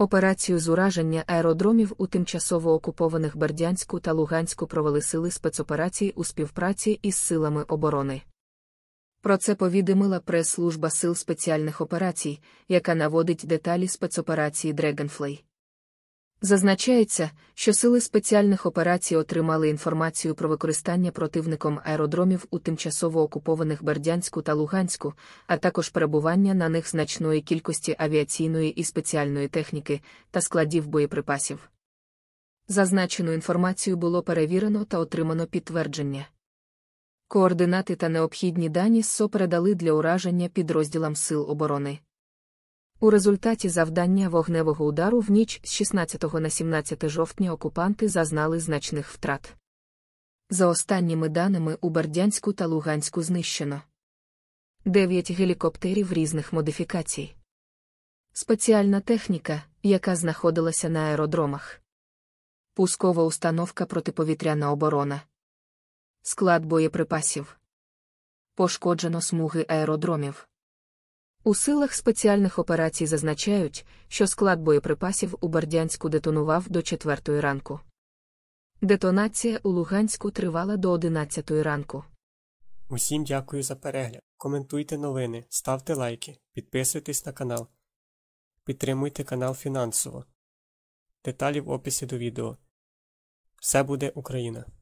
Операцію з ураження аеродромів у тимчасово окупованих Бердянську та Луганську провели сили спецоперації у співпраці із силами оборони. Про це повідомила прес-служба сил спеціальних операцій, яка наводить деталі спецоперації Dragonfly. Зазначається, що сили спеціальних операцій отримали інформацію про використання противником аеродромів у тимчасово окупованих Бердянську та Луганську, а також перебування на них значної кількості авіаційної і спеціальної техніки та складів боєприпасів. Зазначену інформацію було перевірено та отримано підтвердження. Координати та необхідні дані СО передали для ураження підрозділам Сил оборони. У результаті завдання вогневого удару в ніч з 16 на 17 жовтня окупанти зазнали значних втрат. За останніми даними у Бердянську та Луганську знищено дев'ять гелікоптерів різних модифікацій. Спеціальна техніка, яка знаходилася на аеродромах, пускова установка протиповітряна оборона, склад боєприпасів. Пошкоджено смуги аеродромів. У силах спеціальних операцій зазначають, що склад боєприпасів у Бердянську детонував до 4 ранку. Детонація у Луганську тривала до 11 ранку. Усім дякую за перегляд. Коментуйте новини, ставте лайки, підписуйтесь на канал. Підтримуйте канал фінансово. Деталі в описі до відео. Все буде Україна!